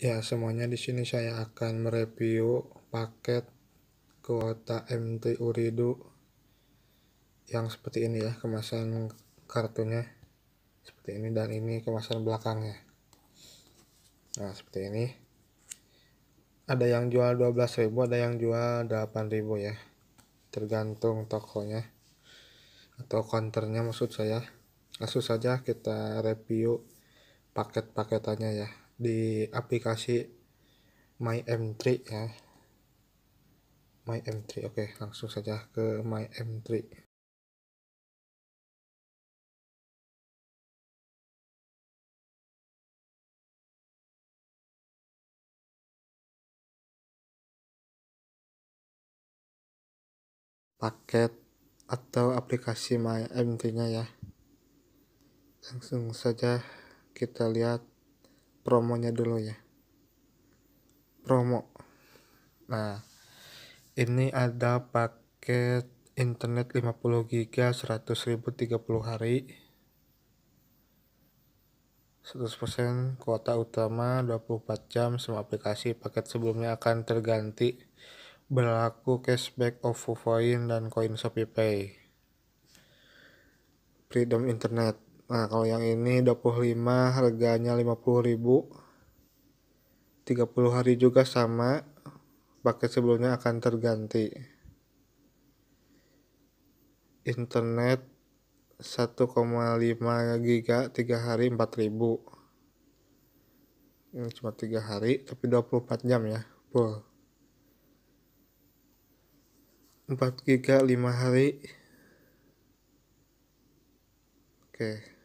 Ya, semuanya di sini saya akan mereview paket kuota MT Uridu yang seperti ini ya, kemasan kartunya seperti ini dan ini kemasan belakangnya. Nah, seperti ini. Ada yang jual 12.000, ada yang jual 8.000 ya. Tergantung tokonya atau konternya maksud saya. Langsung saja kita review paket-paketannya ya di aplikasi My M3 ya. My M3. Oke, langsung saja ke My M3. paket atau aplikasi My M3 nya ya langsung saja kita lihat promonya dulu ya promo nah ini ada paket internet 50 giga 100.030 hari 100% kuota utama 24 jam semua aplikasi paket sebelumnya akan terganti berlaku cashback OVO Coin dan coin Shopee Pay Freedom Internet Nah, kalau yang ini 25 harganya 50.000. 30 hari juga sama. Paket sebelumnya akan terganti. Internet 1,5 giga 3 hari 4000. Ini cuma 3 hari tapi 24 jam ya, full. 4 giga 5 hari. Oke. Okay.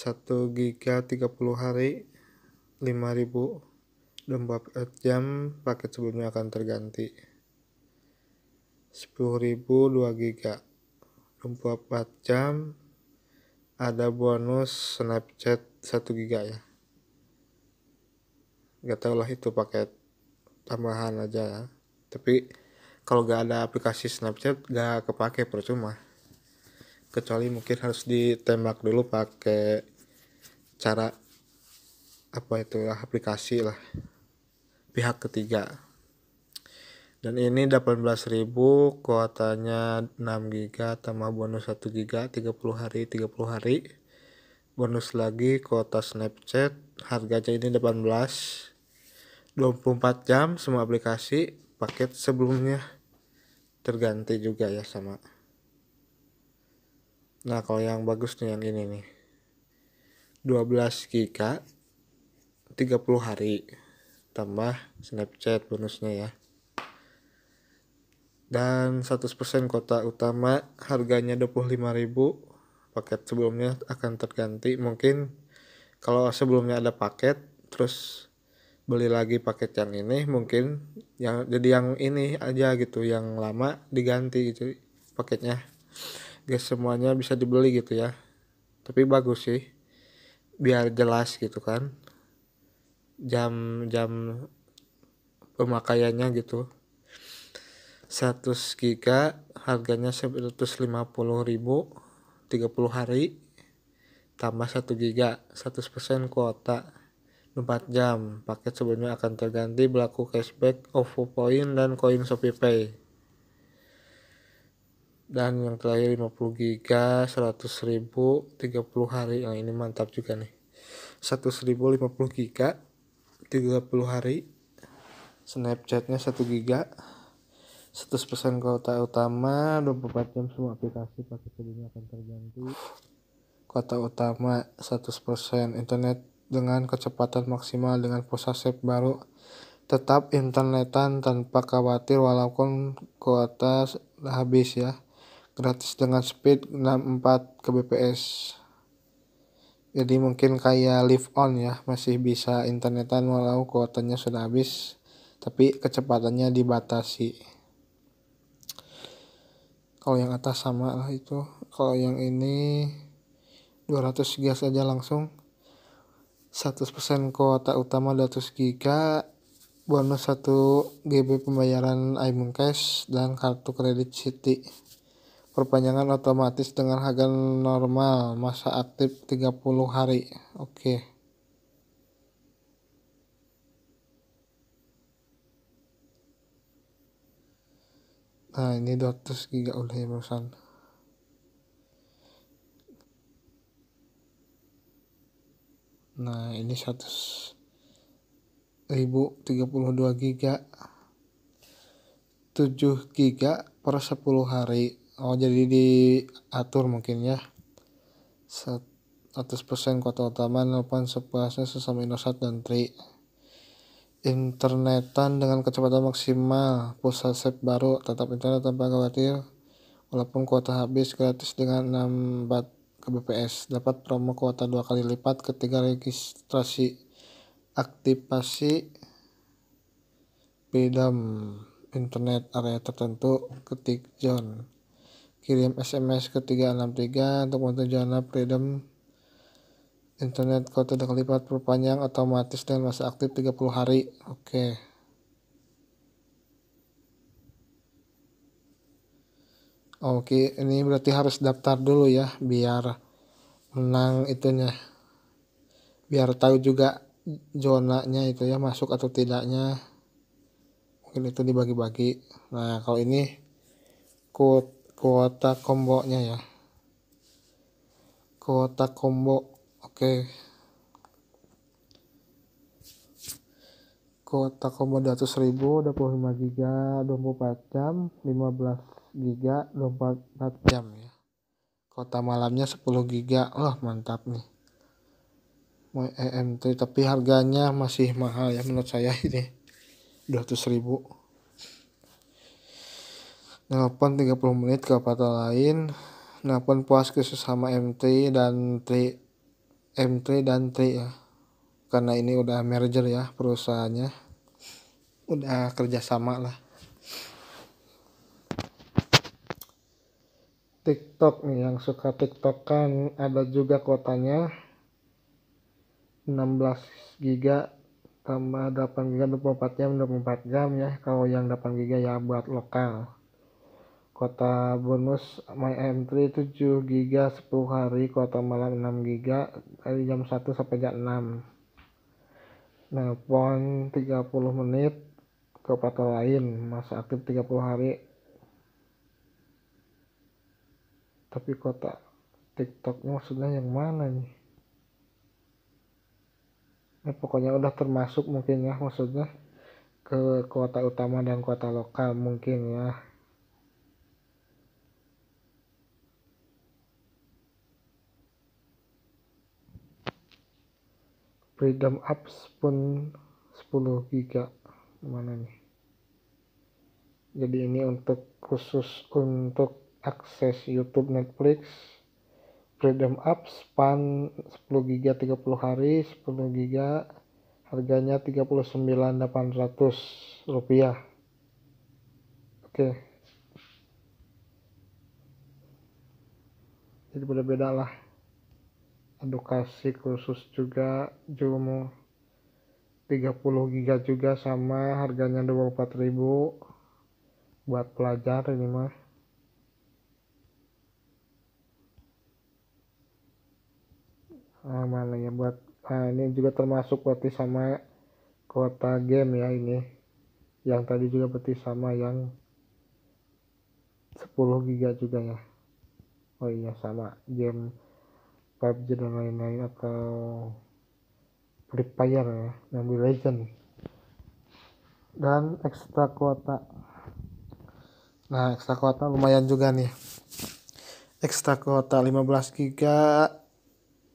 1 giga 30 hari 5000 dan paket jam paket sebelumnya akan terganti 10.000 2 giga 24 jam ada bonus snapchat 1 giga ya gak tau lah itu paket tambahan aja ya tapi kalau gak ada aplikasi snapchat gak kepake percuma kecuali mungkin harus ditembak dulu pakai cara apa itu aplikasi lah pihak ketiga dan ini 18.000 kuotanya 6 giga tambah bonus 1 giga 30 hari 30 hari bonus lagi kuota Snapchat harganya ini 18 24 jam semua aplikasi paket sebelumnya terganti juga ya sama Nah kalau yang bagus nih yang ini nih 12 GB 30 hari tambah snapchat bonusnya ya dan 100% kota utama harganya 25.000 paket sebelumnya akan terganti mungkin kalau sebelumnya ada paket terus beli lagi paket yang ini mungkin yang jadi yang ini aja gitu yang lama diganti gitu paketnya gak ya, semuanya bisa dibeli gitu ya tapi bagus sih biar jelas gitu kan jam jam pemakaiannya gitu 100 giga harganya 150 ribu 30 hari tambah 1 giga 100% kuota 4 jam paket sebelumnya akan terganti berlaku cashback OVO point dan koin Shopee Pay dan yang terakhir 50 giga 100.000 30 hari yang nah, ini mantap juga nih 100.000 50 giga 30 hari snapchatnya 1 giga 100% kota utama 24 jam semua aplikasi pakai sebelumnya akan terganti kota utama 100% internet dengan kecepatan maksimal dengan pulsa set baru tetap internetan tanpa khawatir walaupun kuota habis ya gratis dengan speed 64 kbps jadi mungkin kayak live on ya masih bisa internetan walau kuotanya sudah habis tapi kecepatannya dibatasi kalau yang atas sama lah itu kalau yang ini 200 GB saja langsung 100% kuota utama 200 GB bonus 1 GB pembayaran Cash dan kartu kredit City perpanjangan otomatis dengan harga normal masa aktif 30 hari oke okay. nah ini 200 giga udah ya barusan nah ini 100 1032 giga 7 giga per 10 hari oh jadi diatur mungkin ya persen kuota utama nelpon sepuasnya sesama inosat dan Tri internetan dengan kecepatan maksimal pulsa set baru tetap internet tanpa khawatir walaupun kuota habis gratis dengan 6 bat kbps dapat promo kuota dua kali lipat ketika registrasi aktivasi bidam internet area tertentu ketik John kirim SMS ke 363 untuk tujuan Freedom internet tidak kelipat perpanjang otomatis dan masa aktif 30 hari. Oke. Okay. Oke, okay, ini berarti harus daftar dulu ya biar menang itunya. Biar tahu juga zonanya itu ya masuk atau tidaknya. Mungkin itu dibagi-bagi. Nah, kalau ini kode kuota kombonya ya kuota kombo oke okay. kuota 200 200.000 25 giga 24 jam 15 giga 24 jam ya kuota malamnya 10 giga wah mantap nih mau EMT tapi harganya masih mahal ya menurut saya ini 200.000 ribu nelpon 30 menit ke aparat lain, nelpon puas ke sesama MT dan m MT dan T ya. Karena ini udah merger ya perusahaannya. Udah kerjasama lah. TikTok nih yang suka TikTok kan ada juga kotanya 16 giga tambah 8 giga 24 jam 24 jam ya kalau yang 8 giga ya buat lokal kota bonus M3 7 GB 10 hari kota malam 6 GB dari jam 1 sampai jam 6 nelpon 30 menit ke operator lain masa aktif 30 hari tapi kota tiktoknya maksudnya yang mana nih ya, pokoknya udah termasuk mungkin ya maksudnya ke kota utama dan kota lokal mungkin ya freedom apps pun 10 giga mana nih jadi ini untuk khusus untuk akses YouTube Netflix freedom apps pan 10 giga 30 hari 10 giga harganya 39.800 rupiah oke okay. jadi beda-beda lah edukasi khusus juga tiga 30 giga juga sama harganya 24.000 buat pelajar ini mah ah, mana ya buat ah, ini juga termasuk berarti sama kuota game ya ini yang tadi juga berarti sama yang 10 giga juga ya oh iya sama game PUBG dan lain-lain atau Free Fire ya, di Legend dan ekstra kuota. Nah, ekstra kuota lumayan juga nih. Ekstra kuota 15 GB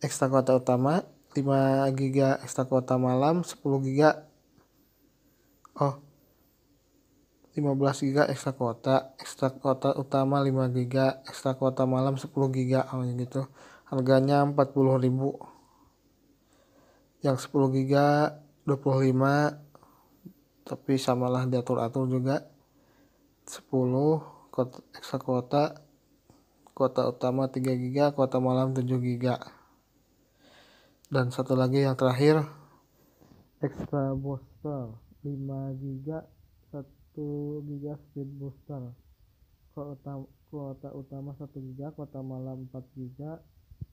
ekstra kuota utama, 5 GB ekstra kuota malam, 10 GB Oh. 15 GB ekstra kuota, ekstra kuota utama 5 GB, ekstra kuota malam 10 GB oh, gitu harganya 40.000 yang 10 giga 25 tapi samalah diatur-atur juga 10 kota, ekstra kuota kuota utama 3 giga kuota malam 7 giga dan satu lagi yang terakhir ekstra booster 5 giga 1 giga speed booster kuota utama, kuota utama 1 giga kuota malam 4 giga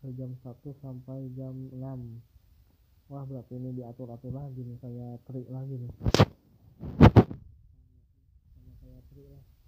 dari jam 1 sampai jam 6 wah berarti ini diatur-atur lagi nih saya trik lagi nih sama trik lah